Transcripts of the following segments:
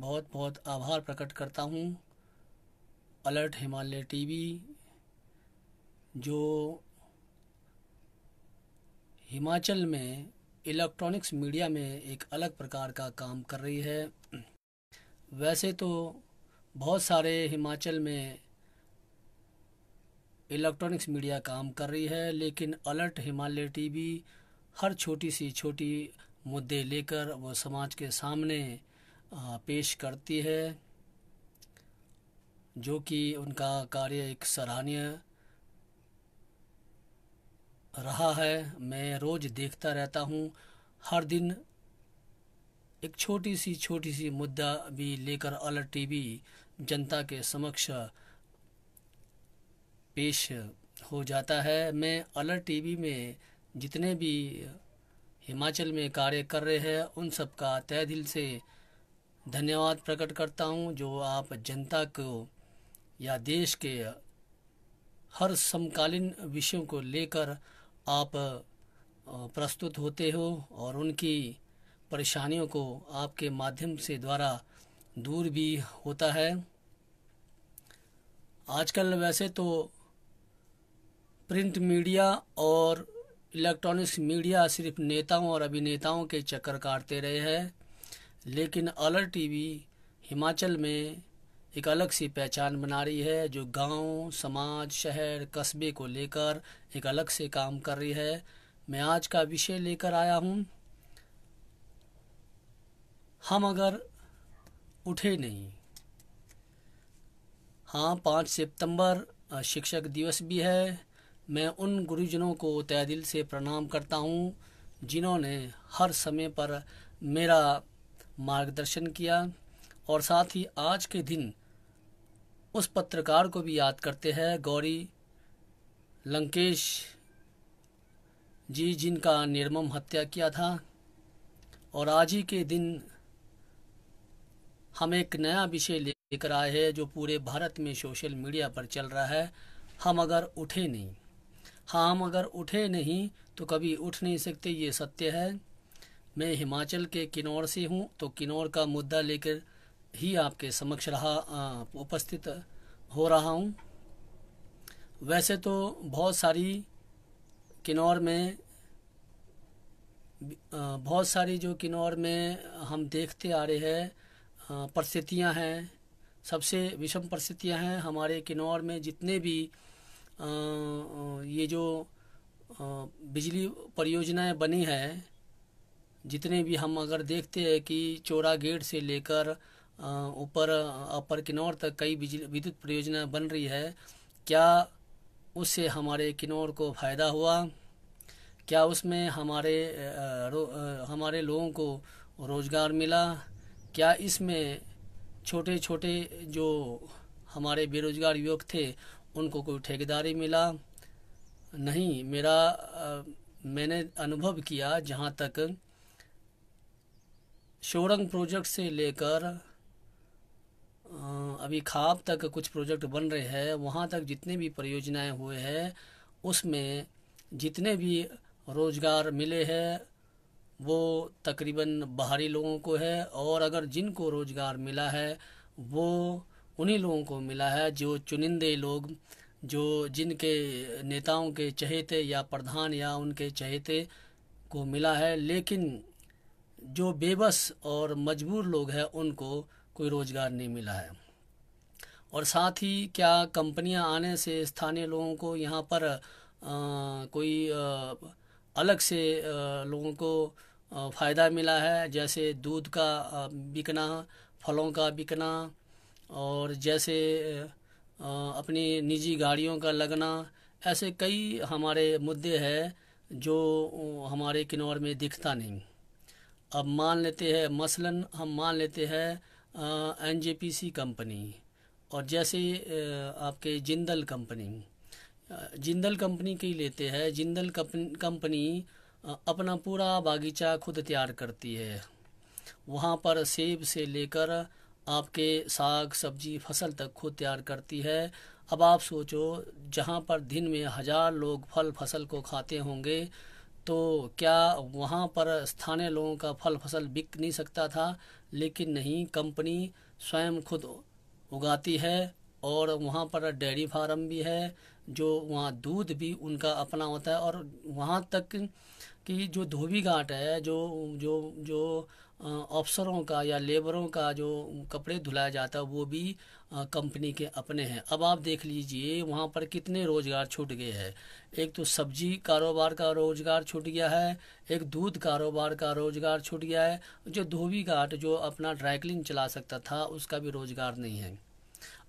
बहुत बहुत आभार प्रकट करता हूँ अलर्ट हिमालय टीवी जो हिमाचल में इलेक्ट्रॉनिक्स मीडिया में एक अलग प्रकार का काम कर रही है वैसे तो बहुत सारे हिमाचल में इलेक्ट्रॉनिक्स मीडिया काम कर रही है लेकिन अलर्ट हिमालय टीवी हर छोटी सी छोटी मुद्दे लेकर वो समाज के सामने पेश करती है जो कि उनका कार्य एक सराहनीय रहा है मैं रोज़ देखता रहता हूँ हर दिन एक छोटी सी छोटी सी मुद्दा भी लेकर अलर्ट टीवी जनता के समक्ष पेश हो जाता है मैं अलर्ट टीवी में जितने भी हिमाचल में कार्य कर रहे हैं उन सब का तय दिल से धन्यवाद प्रकट करता हूँ जो आप जनता को या देश के हर समकालीन विषयों को लेकर आप प्रस्तुत होते हो और उनकी परेशानियों को आपके माध्यम से द्वारा दूर भी होता है आजकल वैसे तो प्रिंट मीडिया और इलेक्ट्रॉनिक्स मीडिया सिर्फ नेताओं और अभिनेताओं के चक्कर काटते रहे हैं लेकिन अलर टीवी हिमाचल में एक अलग सी पहचान बना रही है जो गांव, समाज शहर कस्बे को लेकर एक अलग से काम कर रही है मैं आज का विषय लेकर आया हूँ हम अगर उठे नहीं हाँ पाँच सितंबर शिक्षक दिवस भी है मैं उन गुरुजनों को तय दिल से प्रणाम करता हूँ जिन्होंने हर समय पर मेरा मार्गदर्शन किया और साथ ही आज के दिन उस पत्रकार को भी याद करते हैं गौरी लंकेश जी जिनका निर्मम हत्या किया था और आज ही के दिन हम एक नया विषय लेकर आए हैं जो पूरे भारत में सोशल मीडिया पर चल रहा है हम अगर उठे नहीं हाँ हम अगर उठे नहीं तो कभी उठ नहीं सकते ये सत्य है मैं हिमाचल के किन्नौर से हूँ तो किन्नौर का मुद्दा लेकर ही आपके समक्ष रहा उपस्थित हो रहा हूँ वैसे तो बहुत सारी किन्नौर में बहुत सारी जो किन्नौर में हम देखते आ रहे हैं परिस्थितियाँ हैं सबसे विषम परिस्थितियाँ हैं हमारे किन्नौर में जितने भी ये जो बिजली परियोजनाएं बनी हैं जितने भी हम अगर देखते हैं कि चोरा गेट से लेकर ऊपर अपर किन्नौर तक कई बिजली विद्युत परियोजना बन रही है क्या उससे हमारे किन्नौर को फ़ायदा हुआ क्या उसमें हमारे हमारे लोगों को रोज़गार मिला क्या इसमें छोटे छोटे जो हमारे बेरोज़गार युवक थे उनको कोई ठेकेदारी मिला नहीं मेरा मैंने अनुभव किया जहाँ तक शोरंग प्रोजेक्ट से लेकर अभी खाब तक कुछ प्रोजेक्ट बन रहे हैं वहाँ तक जितने भी परियोजनाएं हुए हैं उसमें जितने भी रोज़गार मिले हैं वो तकरीबन बाहरी लोगों को है और अगर जिनको रोज़गार मिला है वो उन्हीं लोगों को मिला है जो चुनिंदे लोग जो जिनके नेताओं के चहेते या प्रधान या उनके चहेते को मिला है लेकिन जो बेबस और मजबूर लोग हैं उनको कोई रोज़गार नहीं मिला है और साथ ही क्या कंपनियां आने से स्थानीय लोगों को यहाँ पर आ, कोई आ, अलग से आ, लोगों को फ़ायदा मिला है जैसे दूध का बिकना फलों का बिकना और जैसे अपनी निजी गाड़ियों का लगना ऐसे कई हमारे मुद्दे हैं जो हमारे किन्नौर में दिखता नहीं अब मान लेते हैं मसलन हम मान लेते हैं N J P C company और जैसे आपके जिंदल कंपनी जिंदल कंपनी की लेते हैं जिंदल कंपनी अपना पूरा बागीचा खुद तैयार करती है वहाँ पर सेब से लेकर आपके साग सब्जी फसल तक खुद तैयार करती है अब आप सोचो जहाँ पर दिन में हज़ार लोग फल फसल को खाते होंगे तो क्या वहाँ पर स्थानीय लोगों का फल फसल बिक नहीं सकता था लेकिन नहीं कंपनी स्वयं खुद उगाती है और वहाँ पर डेयरी फार्म भी है जो वहाँ दूध भी उनका अपना होता है और वहाँ तक कि जो धोबी घाट है जो जो जो अफसरों का या लेबरों का जो कपड़े धुलाया जाता है वो भी कंपनी के अपने हैं अब आप देख लीजिए वहाँ पर कितने रोज़गार छूट गए हैं एक तो सब्जी कारोबार का रोज़गार छूट गया है एक दूध कारोबार का रोज़गार छूट गया है जो धोबी घाट जो अपना ड्राइक्लिन चला सकता था उसका भी रोज़गार नहीं है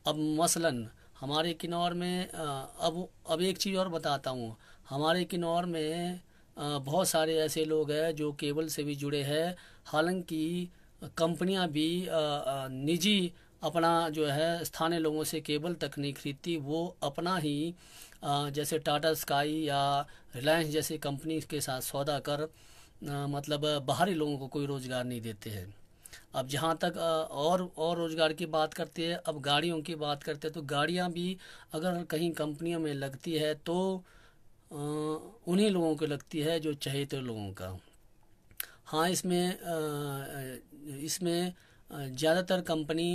अब मसलन हमारे किन्नौर में अब अब एक चीज़ और बताता हूँ हमारे किन्नौर में बहुत सारे ऐसे लोग हैं जो केबल से भी जुड़े हैं हालांकि कंपनियां भी निजी अपना जो है स्थानीय लोगों से केबल तक नहीं खरीदती वो अपना ही जैसे टाटा स्काई या रिलायंस जैसी कंपनी के साथ सौदा कर मतलब बाहरी लोगों को कोई रोज़गार नहीं देते हैं अब जहाँ तक और और रोज़गार की बात करते हैं अब गाड़ियों की बात करते हैं तो गाड़ियाँ भी अगर कहीं कंपनियों में लगती है तो उन्हीं लोगों को लगती है जो चहेते लोगों का हाँ इसमें इसमें ज़्यादातर company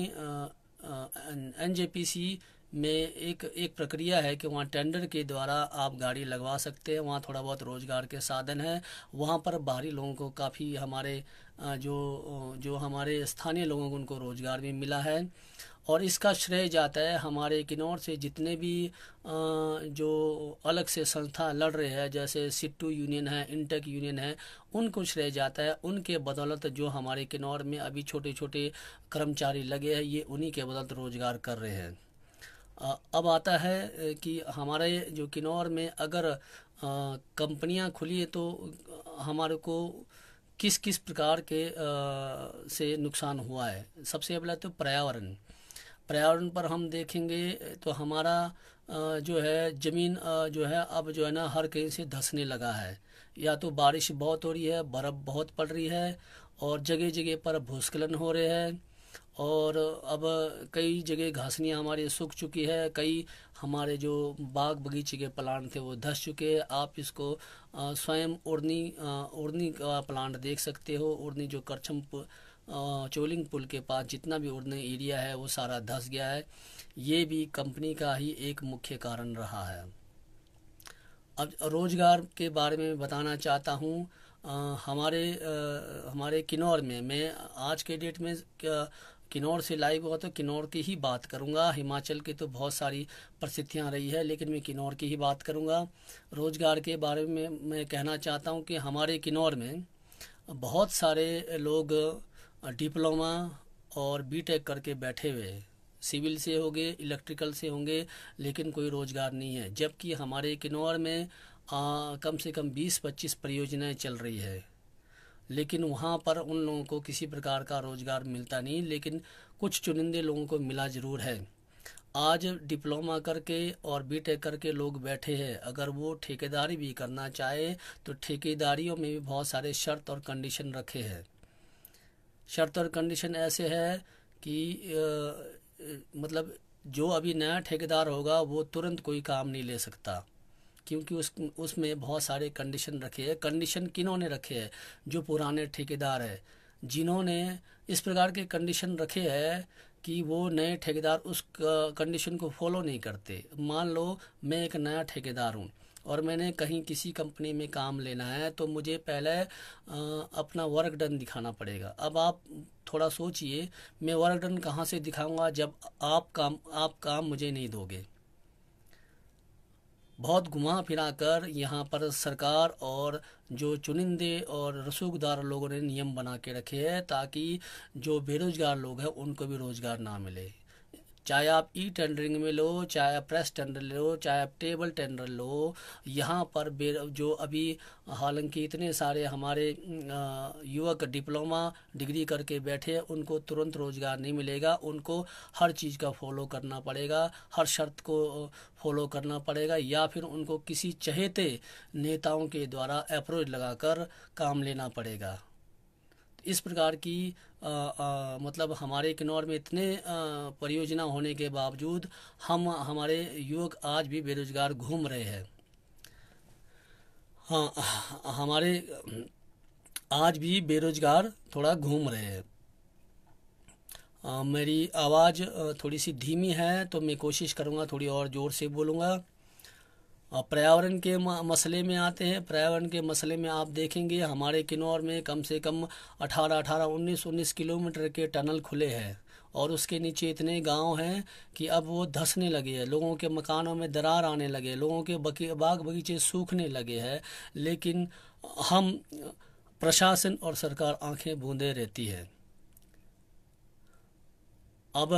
N J P C में एक एक प्रक्रिया है कि वहाँ टेंडर के द्वारा आप गाड़ी लगवा सकते हैं वहाँ थोड़ा बहुत रोज़गार के साधन हैं वहाँ पर बाहरी लोगों को काफ़ी हमारे जो जो हमारे स्थानीय लोगों को उनको रोज़गार भी मिला है और इसका श्रेय जाता है हमारे किन्नौर से जितने भी जो अलग से संस्था लड़ रहे हैं जैसे सिट्टू यूनियन है इंटेक यूनियन है उनको श्रेय जाता है उनके बदौलत जो हमारे किन्नौर में अभी छोटे छोटे कर्मचारी लगे हैं ये उन्हीं के बदौलत रोज़गार कर रहे हैं अब आता है कि हमारे जो किन्नौर में अगर कंपनियां खुली है तो हमारे को किस किस प्रकार के आ, से नुकसान हुआ है सबसे पहला तो पर्यावरण पर्यावरण पर हम देखेंगे तो हमारा आ, जो है ज़मीन जो है अब जो है ना हर कहीं से धंसने लगा है या तो बारिश बहुत हो रही है बर्फ़ बहुत पड़ रही है और जगह जगह पर भूस्खलन हो रहे हैं और अब कई जगह घासनियाँ हमारी सूख चुकी है कई हमारे जो बाग बगीचे के प्लांट थे वो धस चुके हैं आप इसको स्वयं उड़नी उड़नी का प्लांट देख सकते हो उड़नी जो करछम चोलिंग पुल के पास जितना भी उड़ने एरिया है वो सारा धस गया है ये भी कंपनी का ही एक मुख्य कारण रहा है अब रोज़गार के बारे में बताना चाहता हूँ हमारे आ, हमारे किन्नौर में मैं आज के डेट में क्या किन्नौर से लाइव होगा तो किन्नौर की ही बात करूंगा हिमाचल की तो बहुत सारी परिस्थितियाँ रही है लेकिन मैं किन्नौर की ही बात करूंगा रोज़गार के बारे में मैं कहना चाहता हूं कि हमारे किन्नौर में बहुत सारे लोग डिप्लोमा और बीटेक करके बैठे हुए हैं सिविल से होंगे इलेक्ट्रिकल से होंगे लेकिन कोई रोज़गार नहीं है जबकि हमारे किन्नौर में आ, कम से कम 20-25 परियोजनाएं चल रही है लेकिन वहाँ पर उन लोगों को किसी प्रकार का रोज़गार मिलता नहीं लेकिन कुछ चुनिंदे लोगों को मिला ज़रूर है आज डिप्लोमा करके और बीटेक करके लोग बैठे हैं अगर वो ठेकेदारी भी करना चाहे तो ठेकेदारियों में भी बहुत सारे शर्त और कंडीशन रखे हैं शर्त और कंडीशन ऐसे है कि आ, मतलब जो अभी नया ठेकेदार होगा वो तुरंत कोई काम नहीं ले सकता क्योंकि उस उसमें बहुत सारे कंडीशन रखे हैं कंडीशन किनों ने रखे हैं जो पुराने ठेकेदार है जिन्होंने इस प्रकार के कंडीशन रखे हैं कि वो नए ठेकेदार उस कंडीशन को फॉलो नहीं करते मान लो मैं एक नया ठेकेदार हूँ और मैंने कहीं किसी कंपनी में काम लेना है तो मुझे पहले अपना वर्क डन दिखाना पड़ेगा अब आप थोड़ा सोचिए मैं वर्क डन कहाँ से दिखाऊंगा जब आप काम आप काम मुझे नहीं दोगे बहुत घुमा फिरा कर यहाँ पर सरकार और जो चुनिंदे और रसूखदार लोगों ने नियम बना के रखे हैं ताकि जो बेरोज़गार लोग हैं उनको भी रोज़गार ना मिले चाहे आप ई टेंडरिंग में लो चाहे आप प्रेस टेंडर लो चाहे आप टेबल टेंडर लो यहाँ पर जो अभी हालांकि इतने सारे हमारे युवक डिप्लोमा डिग्री करके बैठे हैं उनको तुरंत रोज़गार नहीं मिलेगा उनको हर चीज़ का फॉलो करना पड़ेगा हर शर्त को फॉलो करना पड़ेगा या फिर उनको किसी चहेते नेताओं के द्वारा अप्रोच लगाकर काम लेना पड़ेगा इस प्रकार की आ, आ, मतलब हमारे किन्नौर में इतने आ, परियोजना होने के बावजूद हम हमारे युवक आज भी बेरोजगार घूम रहे हैं हाँ हमारे आज भी बेरोजगार थोड़ा घूम रहे हैं मेरी आवाज़ थोड़ी सी धीमी है तो मैं कोशिश करूँगा थोड़ी और ज़ोर से बोलूँगा और पर्यावरण के मसले में आते हैं पर्यावरण के मसले में आप देखेंगे हमारे किन्नौर में कम से कम 18 18 19 19 किलोमीटर के टनल खुले हैं और उसके नीचे इतने गांव हैं कि अब वो धसने लगे हैं लोगों के मकानों में दरार आने लगे लोगों के बाग बगीचे सूखने लगे हैं लेकिन हम प्रशासन और सरकार आंखें बूंदे रहती है अब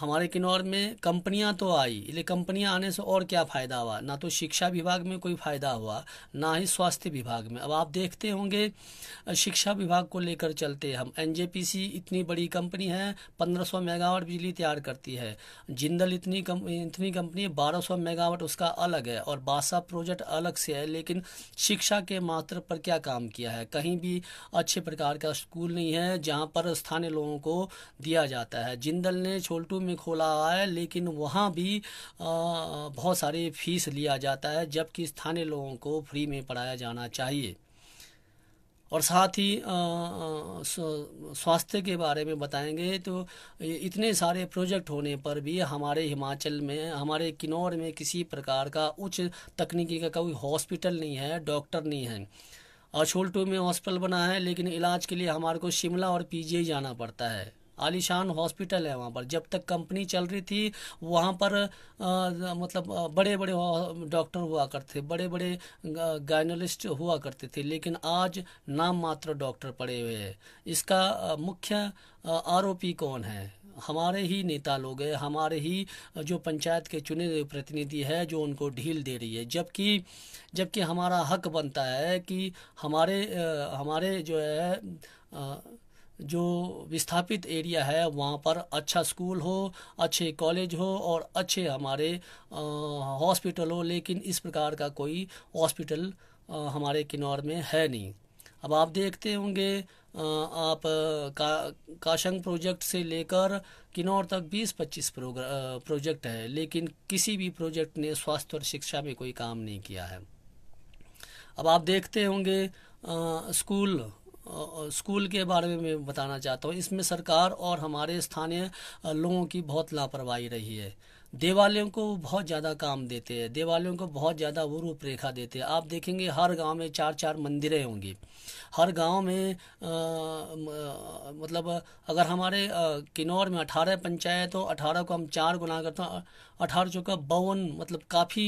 हमारे किन्नौर में कंपनियां तो आई लेकिन कंपनियां आने से और क्या फ़ायदा हुआ ना तो शिक्षा विभाग में कोई फ़ायदा हुआ ना ही स्वास्थ्य विभाग में अब आप देखते होंगे शिक्षा विभाग को लेकर चलते हम एनजेपीसी इतनी बड़ी कंपनी है 1500 मेगावाट बिजली तैयार करती है जिंदल इतनी कम इतनी कंपनी है सौ मेगावाट उसका अलग है और बादशाह प्रोजेक्ट अलग से है लेकिन शिक्षा के मात्र पर क्या काम किया है कहीं भी अच्छे प्रकार का स्कूल नहीं है जहाँ पर स्थानीय लोगों को दिया जाता है जिंदल ने छोल्टू में खोला है लेकिन वहाँ भी बहुत सारी फीस लिया जाता है जबकि स्थानीय लोगों को फ्री में पढ़ाया जाना चाहिए और साथ ही स्वास्थ्य के बारे में बताएंगे तो इतने सारे प्रोजेक्ट होने पर भी हमारे हिमाचल में हमारे किन्नौर में किसी प्रकार का उच्च तकनीकी का कोई हॉस्पिटल नहीं है डॉक्टर नहीं है और छोल में हॉस्पिटल बना है लेकिन इलाज के लिए हमारे को शिमला और पीजीआई जाना पड़ता है आलिशान हॉस्पिटल है वहाँ पर जब तक कंपनी चल रही थी वहाँ पर आ, मतलब बड़े बड़े डॉक्टर हुआ करते थे बड़े बड़े गायनोलिस्ट हुआ करते थे लेकिन आज नाम मात्र डॉक्टर पड़े हुए हैं इसका मुख्य आरोपी कौन है हमारे ही नेता लोग हैं हमारे ही जो पंचायत के चुने हुए प्रतिनिधि है जो उनको ढील दे रही है जबकि जबकि हमारा हक बनता है कि हमारे हमारे जो है आ, जो विस्थापित एरिया है वहाँ पर अच्छा स्कूल हो अच्छे कॉलेज हो और अच्छे हमारे हॉस्पिटल हो लेकिन इस प्रकार का कोई हॉस्पिटल हमारे किन्नौर में है नहीं अब आप देखते होंगे आप का काशंग प्रोजेक्ट से लेकर किन्नौर तक 20-25 प्रोजेक्ट है लेकिन किसी भी प्रोजेक्ट ने स्वास्थ्य और शिक्षा में कोई काम नहीं किया है अब आप देखते होंगे स्कूल स्कूल के बारे में मैं बताना चाहता हूँ इसमें सरकार और हमारे स्थानीय लोगों की बहुत लापरवाही रही है देवालयों को बहुत ज़्यादा काम देते हैं देवालयों को बहुत ज़्यादा वो रूपरेखा देते हैं आप देखेंगे हर गांव में चार चार मंदिरें होंगी हर गांव में आ, मतलब अगर हमारे किन्नौर में अठारह पंचायत हो अठारह को हम चार गुना करते हैं अठारह चौका बावन मतलब काफ़ी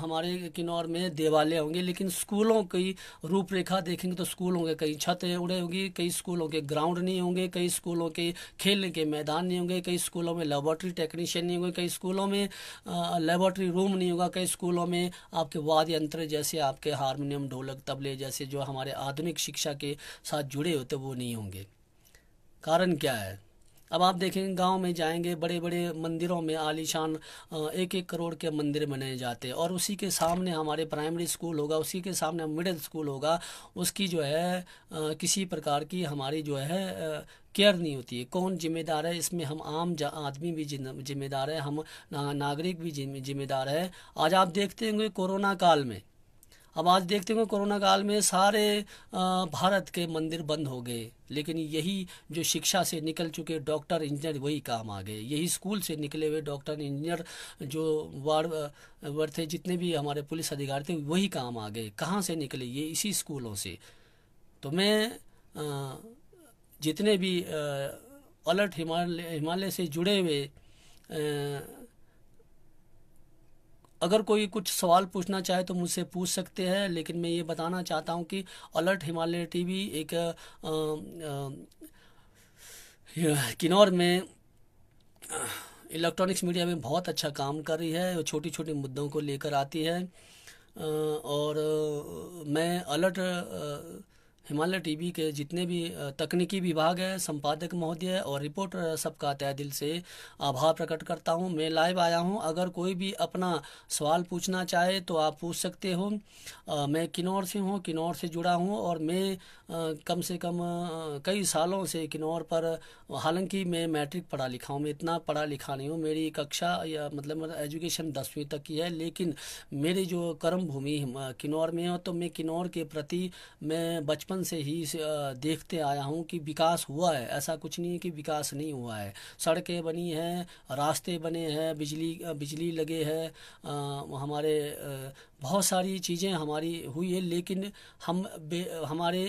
हमारे किन्नौर में देवालय होंगे लेकिन स्कूलों की रूपरेखा देखेंगे तो स्कूलों के कई छतें उड़े होंगी कई स्कूलों के ग्राउंड नहीं होंगे कई स्कूलों के खेलने के मैदान नहीं होंगे कई स्कूलों में लेबॉर्ट्री टेक्नीशियन नहीं होंगे कई स्कूलों में लेबॉर्ट्री रूम नहीं होगा कई स्कूलों में आपके वाद्य यंत्र जैसे आपके हारमोनियम ढोलक तबले जैसे जो हमारे आधुनिक शिक्षा के साथ जुड़े होते वो नहीं होंगे कारण क्या है अब आप देखेंगे गांव में जाएंगे बड़े बड़े मंदिरों में आलीशान एक एक करोड़ के मंदिर बनाए जाते हैं और उसी के सामने हमारे प्राइमरी स्कूल होगा उसी के सामने मिडिल स्कूल होगा उसकी जो है किसी प्रकार की हमारी जो है केयर नहीं होती है कौन जिम्मेदार है इसमें हम आम आदमी भी जिम्मेदार है हम ना, नागरिक भी जिम्मेदार है आज आप देखते होंगे कोरोना काल में अब आज देखते होंगे कोरोना काल में सारे भारत के मंदिर बंद हो गए लेकिन यही जो शिक्षा से निकल चुके डॉक्टर इंजीनियर वही काम आ गए यही स्कूल से निकले हुए डॉक्टर इंजीनियर जो वार्ड वर थे जितने भी हमारे पुलिस अधिकारी थे वही काम आ गए कहाँ से निकले ये इसी स्कूलों से तो मैं जितने भी अलर्ट हिमालय हिमालय से जुड़े हुए अगर कोई कुछ सवाल पूछना चाहे तो मुझसे पूछ सकते हैं लेकिन मैं ये बताना चाहता हूँ कि अलर्ट हिमालय टीवी एक किन्नौर में इलेक्ट्रॉनिक्स मीडिया में बहुत अच्छा काम कर रही है छोटी छोटी मुद्दों को लेकर आती है और मैं अलर्ट हिमालय टीवी के जितने भी तकनीकी विभाग है संपादक महोदय और रिपोर्टर सबका तय दिल से आभार प्रकट करता हूँ मैं लाइव आया हूँ अगर कोई भी अपना सवाल पूछना चाहे तो आप पूछ सकते हो मैं किन्नौर से हूँ किन्नौर से जुड़ा हूँ और मैं कम से कम कई सालों से किन्नौर पर हालांकि मैं मैट्रिक पढ़ा लिखा हूँ मैं इतना पढ़ा लिखा नहीं हूँ मेरी कक्षा या मतलब एजुकेशन दसवीं तक की है लेकिन मेरी जो कर्म भूमि किन्नौर में हो तो मैं किन्नौर के प्रति मैं बचपन बचपन से ही देखते आया हूँ कि विकास हुआ है ऐसा कुछ नहीं है कि विकास नहीं हुआ है सड़कें बनी हैं रास्ते बने हैं बिजली बिजली लगे आ, हमारे बहुत सारी चीज़ें हमारी हुई है लेकिन हम हमारे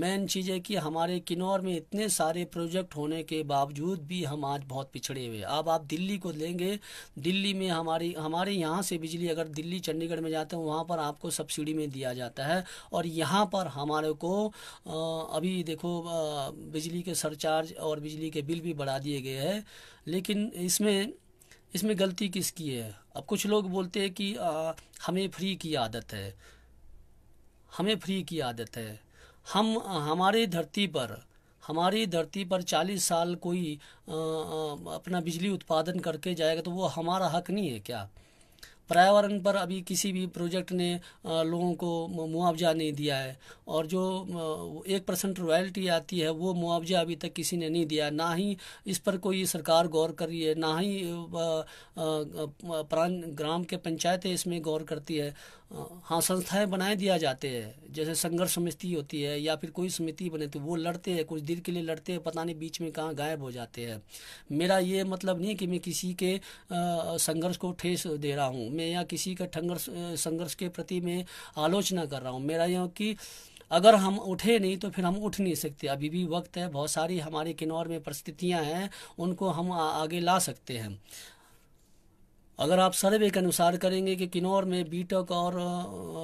मेन चीज़ है कि हमारे किन्नौर में इतने सारे प्रोजेक्ट होने के बावजूद भी हम आज बहुत पिछड़े हुए अब आप दिल्ली को लेंगे दिल्ली में हमारी हमारे यहाँ से बिजली अगर दिल्ली चंडीगढ़ में जाते हैं वहाँ पर आपको सब्सिडी में दिया जाता है और यहाँ पर हमारे को अभी देखो बिजली के सरचार्ज और बिजली के बिल भी बढ़ा दिए गए हैं लेकिन इसमें इसमें गलती किसकी है अब कुछ लोग बोलते हैं कि आ, हमें फ्री की आदत है हमें फ्री की आदत है हम हमारी धरती पर हमारी धरती पर चालीस साल कोई आ, अपना बिजली उत्पादन करके जाएगा तो वो हमारा हक नहीं है क्या पर्यावरण पर अभी किसी भी प्रोजेक्ट ने लोगों को मुआवजा नहीं दिया है और जो एक परसेंट रॉयल्टी आती है वो मुआवजा अभी तक किसी ने नहीं दिया ना ही इस पर कोई सरकार गौर कर रही है ना ही प्रांत ग्राम के पंचायतें इसमें गौर करती है हाँ संस्थाएं बनाए दिया जाते हैं जैसे संघर्ष समिति होती है या फिर कोई समिति बने तो वो लड़ते हैं कुछ देर के लिए लड़ते हैं पता नहीं बीच में कहाँ गायब हो जाते हैं मेरा ये मतलब नहीं कि मैं किसी के संघर्ष को ठेस दे रहा हूँ मैं या किसी का ठंगर्ष संघर्ष के प्रति मैं आलोचना कर रहा हूँ मेरा यह कि अगर हम उठे नहीं तो फिर हम उठ नहीं सकते अभी भी वक्त है बहुत सारी हमारे किन्नौर में परिस्थितियाँ हैं उनको हम आगे ला सकते हैं अगर आप सर्वे के अनुसार करेंगे कि किन्नौर में बीटेक और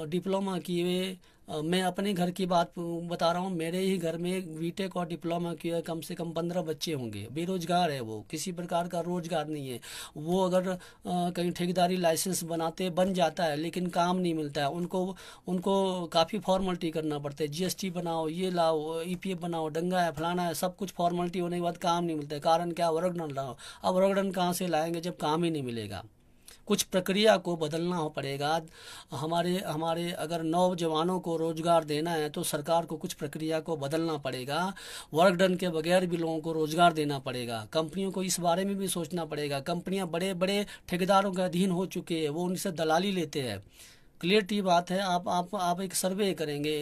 डिप्लोमा किए हुए मैं अपने घर की बात बता रहा हूँ मेरे ही घर में बीटेक और डिप्लोमा किए हुए कम से कम पंद्रह बच्चे होंगे बेरोजगार है वो किसी प्रकार का रोजगार नहीं है वो अगर कहीं ठेकेदारी लाइसेंस बनाते बन जाता है लेकिन काम नहीं मिलता है उनको उनको काफ़ी फॉर्मेलिटी करना पड़ता है जीएसटी बनाओ ये लाओ ई e बनाओ डंगा है फलाना है सब कुछ फॉर्मेलिटी होने के बाद काम नहीं मिलता है कारण क्या वर्गडन लाओ अब वर्गडन कहाँ से लाएंगे जब काम ही नहीं मिलेगा कुछ प्रक्रिया को बदलना पड़ेगा हमारे हमारे अगर नौजवानों को रोज़गार देना है तो सरकार को कुछ प्रक्रिया को बदलना पड़ेगा वर्क डन के बगैर भी लोगों को रोज़गार देना पड़ेगा कंपनियों को इस बारे में भी सोचना पड़ेगा कंपनियाँ बड़े बड़े ठेकेदारों के अधीन हो चुके हैं वो उनसे दलाली लेते हैं क्लियर बात है आप आप आप एक सर्वे करेंगे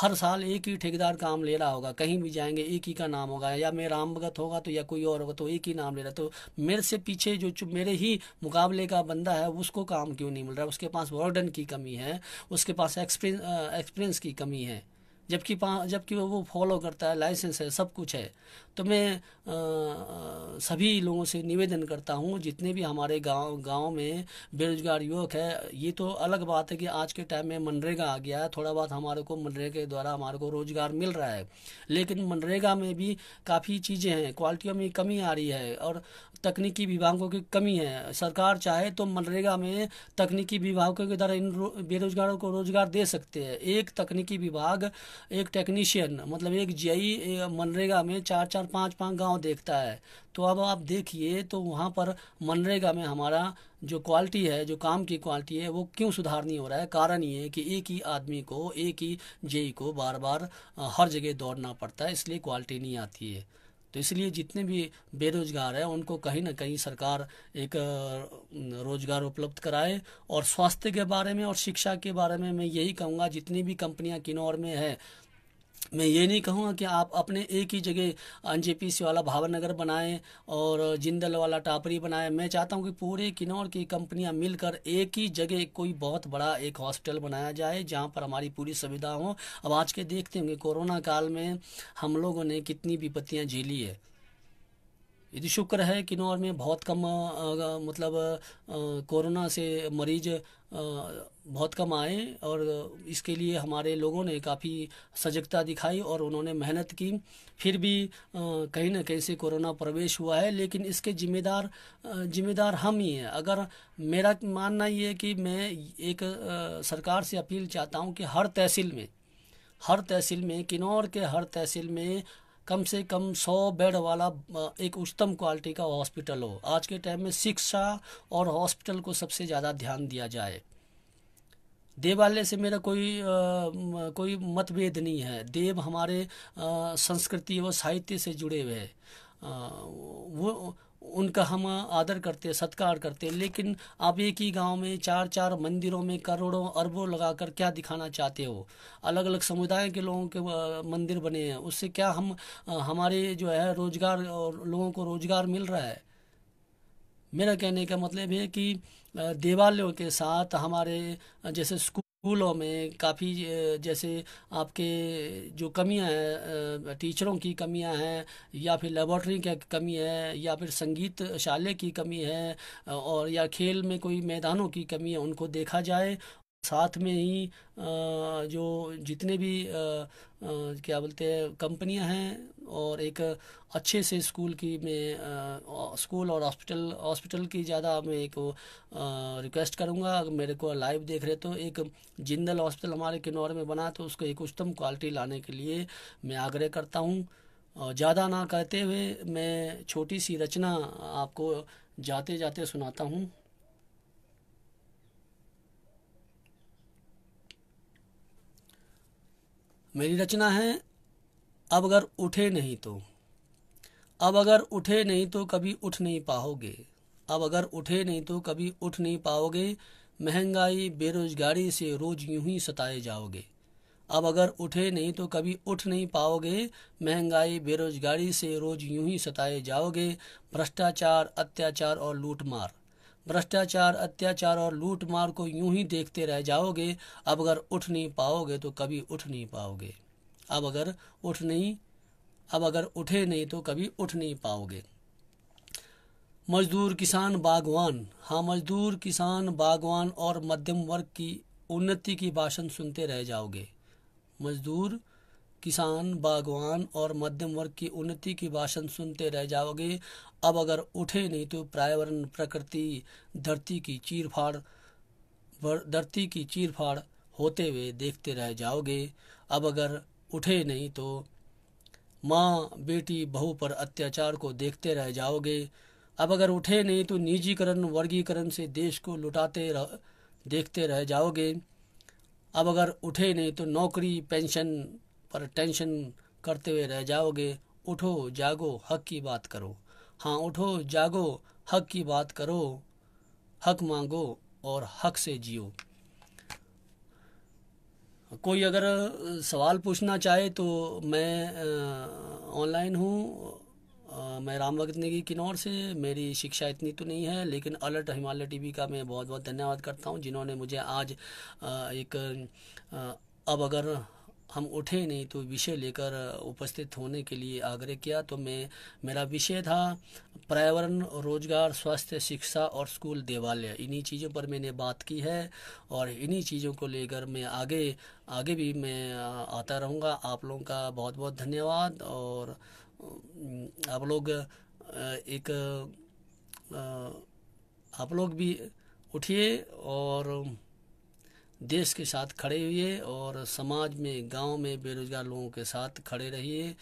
हर साल एक ही ठेकेदार काम ले रहा होगा कहीं भी जाएंगे एक ही का नाम होगा या मैं राम भगत होगा तो या कोई और होगा तो एक ही नाम ले रहा तो मेरे से पीछे जो मेरे ही मुकाबले का बंदा है उसको काम क्यों नहीं मिल रहा उसके पास वर्डन की कमी है उसके पास एक्सपीरियंस एक्सपीरियंस की कमी है जबकि जबकि वो फॉलो करता है लाइसेंस है सब कुछ है तो मैं आ, सभी लोगों से निवेदन करता हूँ जितने भी हमारे गांव गांव में बेरोजगार युवक है ये तो अलग बात है कि आज के टाइम में मनरेगा आ गया है थोड़ा बहुत हमारे को मनरेगा के द्वारा हमारे को रोजगार मिल रहा है लेकिन मनरेगा में भी काफ़ी चीज़ें हैं क्वालिटियों में कमी आ रही है और तकनीकी विभागों की कमी है सरकार चाहे तो मनरेगा में तकनीकी विभागों के द्वारा इन बेरोजगारों को रोजगार दे सकते हैं एक तकनीकी विभाग एक टेक्नीशियन मतलब एक जई मनरेगा में चार चार पाँच पाँच गाँव देखता है तो अब आप देखिए तो वहाँ पर मनरेगा में हमारा जो क्वालिटी है जो काम की क्वालिटी है वो क्यों सुधार नहीं हो रहा है कारण ये है कि एक ही आदमी को एक ही जेई को बार बार हर जगह दौड़ना पड़ता है इसलिए क्वालिटी नहीं आती है तो इसलिए जितने भी बेरोजगार हैं उनको कहीं ना कहीं सरकार एक रोजगार उपलब्ध कराए और स्वास्थ्य के बारे में और शिक्षा के बारे में मैं यही कहूँगा जितनी भी कंपनियाँ किन्नौर में हैं मैं ये नहीं कहूँगा कि आप अपने एक ही जगह एन सी वाला भावनगर बनाएं और जिंदल वाला टापरी बनाएं मैं चाहता हूँ कि पूरे किन्नौर की कंपनियाँ मिलकर एक ही जगह कोई बहुत बड़ा एक हॉस्पिटल बनाया जाए जहाँ पर हमारी पूरी सुविधा हो अब आज के देखते होंगे कोरोना काल में हम लोगों ने कितनी विपत्तियाँ झेली है यदि शुक्र है किन्नौर में बहुत कम आ, मतलब कोरोना से मरीज आ, बहुत कम आए और इसके लिए हमारे लोगों ने काफ़ी सजगता दिखाई और उन्होंने मेहनत की फिर भी कहीं ना कहीं से कोरोना प्रवेश हुआ है लेकिन इसके जिम्मेदार जिम्मेदार हम ही हैं अगर मेरा मानना ये है कि मैं एक सरकार से अपील चाहता हूँ कि हर तहसील में हर तहसील में किन्नौर के हर तहसील में कम से कम सौ बेड वाला एक उच्चतम क्वालिटी का हॉस्पिटल हो आज के टाइम में शिक्षा और हॉस्पिटल को सबसे ज़्यादा ध्यान दिया जाए देवालय से मेरा कोई आ, कोई मतभेद नहीं है देव हमारे आ, संस्कृति व साहित्य से जुड़े हुए हैं वो उनका हम आदर करते सत्कार करते लेकिन आप एक ही गांव में चार चार मंदिरों में करोड़ों अरबों लगाकर क्या दिखाना चाहते हो अलग अलग समुदाय के लोगों के मंदिर बने हैं उससे क्या हम हमारे जो है रोजगार और लोगों को रोजगार मिल रहा है मेरा कहने का मतलब है कि देवालयों के साथ हमारे जैसे स्कूल स्कूलों में काफ़ी जैसे आपके जो कमियां हैं टीचरों की कमियां हैं या फिर लेबॉर्ट्री की कमी है या फिर संगीत शाले की कमी है और या खेल में कोई मैदानों की कमी है उनको देखा जाए साथ में ही जो जितने भी क्या बोलते हैं कंपनियां हैं और एक अच्छे से स्कूल की मैं स्कूल और हॉस्पिटल हॉस्पिटल की ज़्यादा मैं एक रिक्वेस्ट करूँगा अगर मेरे को लाइव देख रहे तो एक जिंदल हॉस्पिटल हमारे किन्नौर में बना तो उसको एक उच्चतम क्वालिटी लाने के लिए मैं आग्रह करता हूँ और ज़्यादा ना कहते हुए मैं छोटी सी रचना आपको जाते जाते सुनाता हूँ मेरी रचना है अब अगर उठे नहीं तो अब अगर उठे नहीं तो कभी उठ नहीं पाओगे अब अगर उठे नहीं तो कभी उठ नहीं पाओगे महंगाई बेरोजगारी से रोज यूं ही सताए जाओगे अब अगर उठे नहीं तो कभी उठ नहीं पाओगे महंगाई बेरोजगारी से रोज यूं ही सताए जाओगे भ्रष्टाचार अत्याचार और लूटमार भ्रष्टाचार अत्याचार और लूटमार को यूं ही देखते रह जाओगे अब अगर उठ नहीं पाओगे तो कभी उठ नहीं पाओगे अब अगर उठ नहीं अब अगर उठे नहीं तो कभी उठ नहीं पाओगे मजदूर किसान बागवान हाँ मजदूर किसान बागवान और मध्यम वर्ग की उन्नति की भाषण सुनते रह जाओगे मजदूर किसान बागवान और मध्यम वर्ग की उन्नति की भाषण सुनते रह जाओगे अब अगर उठे नहीं तो पर्यावरण प्रकृति धरती की चीरफाड़ धरती की चीरफाड़ होते हुए देखते रह जाओगे अब अगर उठे नहीं तो माँ बेटी बहू पर अत्याचार को देखते रह जाओगे अब अगर उठे नहीं तो निजीकरण वर्गीकरण से देश को लुटाते रह देखते रह जाओगे अब अगर उठे नहीं तो नौकरी पेंशन पर टेंशन करते हुए रह जाओगे उठो जागो हक की बात करो हाँ उठो जागो हक की बात करो हक मांगो और हक से जियो कोई अगर सवाल पूछना चाहे तो मैं ऑनलाइन हूँ मैं राम भगत नेगी किन्नौर से मेरी शिक्षा इतनी तो नहीं है लेकिन अलर्ट हिमालय टीवी का मैं बहुत बहुत धन्यवाद करता हूँ जिन्होंने मुझे आज एक अब अगर हम उठे नहीं तो विषय लेकर उपस्थित होने के लिए आग्रह किया तो मैं मेरा विषय था पर्यावरण रोजगार स्वास्थ्य शिक्षा और स्कूल देवालय इन्हीं चीज़ों पर मैंने बात की है और इन्हीं चीज़ों को लेकर मैं आगे आगे भी मैं आता रहूँगा आप लोगों का बहुत बहुत धन्यवाद और आप लोग एक आप लोग भी उठिए और देश के साथ खड़े हुए और समाज में गांव में बेरोजगार लोगों के साथ खड़े रहिए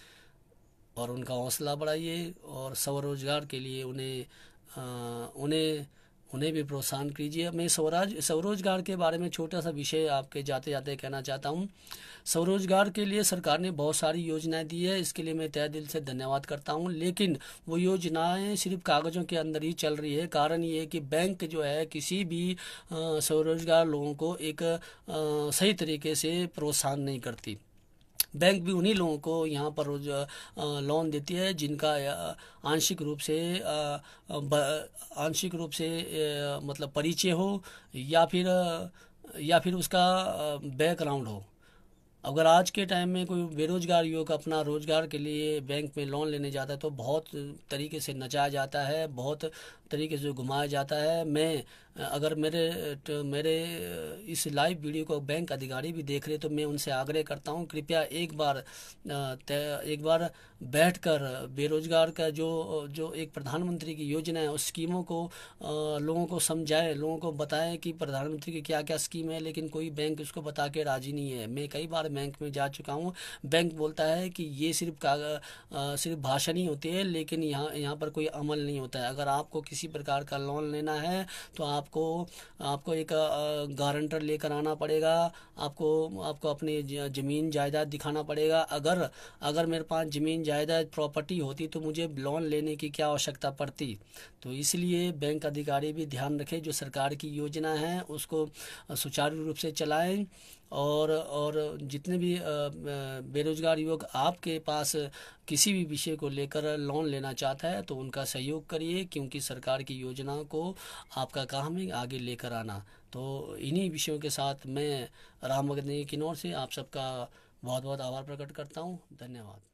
और उनका हौसला बढ़ाइए और स्वरोजगार के लिए उन्हें आ, उन्हें उन्हें भी प्रोत्साहन कीजिए मैं स्वराज स्वरोजगार के बारे में छोटा सा विषय आपके जाते जाते कहना चाहता हूँ स्वरोजगार के लिए सरकार ने बहुत सारी योजनाएं दी है इसके लिए मैं तय दिल से धन्यवाद करता हूँ लेकिन वो योजनाएं सिर्फ कागज़ों के अंदर ही चल रही है कारण ये कि बैंक जो है किसी भी स्वरोजगार लोगों को एक सही तरीके से प्रोत्साहन नहीं करती बैंक भी उन्हीं लोगों को यहाँ पर लोन देती है जिनका आंशिक रूप से आंशिक रूप से मतलब परिचय हो या फिर या फिर उसका बैकग्राउंड हो अगर आज के टाइम में कोई बेरोजगार युवक अपना रोजगार के लिए बैंक में लोन लेने जाता है तो बहुत तरीके से नचाया जाता है बहुत तरीके से घुमाया जाता है मैं अगर मेरे तो मेरे इस लाइव वीडियो को बैंक अधिकारी भी देख रहे तो मैं उनसे आग्रह करता हूं कृपया एक बार एक बार बैठकर बेरोजगार का जो जो एक प्रधानमंत्री की योजना है उस स्कीमों को लोगों को समझाएं लोगों को बताएं कि प्रधानमंत्री की क्या क्या स्कीम है लेकिन कोई बैंक उसको बता के राजी नहीं है मैं कई बार बैंक में जा चुका हूँ बैंक बोलता है कि ये सिर्फ सिर्फ भाषण ही होती है लेकिन यहाँ यहाँ पर कोई अमल नहीं होता है अगर आपको किसी किसी प्रकार का लोन लेना है तो आपको आपको एक गारंटर लेकर आना पड़ेगा आपको आपको अपनी ज़मीन जायदाद दिखाना पड़ेगा अगर अगर मेरे पास ज़मीन जायदाद प्रॉपर्टी होती तो मुझे लोन लेने की क्या आवश्यकता पड़ती तो इसलिए बैंक अधिकारी भी ध्यान रखें जो सरकार की योजना है उसको सुचारू रूप से चलाएं और और जितने भी बेरोजगार युवक आपके पास किसी भी विषय को लेकर लोन लेना चाहता है तो उनका सहयोग करिए क्योंकि सरकार की योजना को आपका काम है आगे लेकर आना तो इन्हीं विषयों के साथ मैं राम भगत किन्नौर से आप सबका बहुत बहुत आभार प्रकट करता हूँ धन्यवाद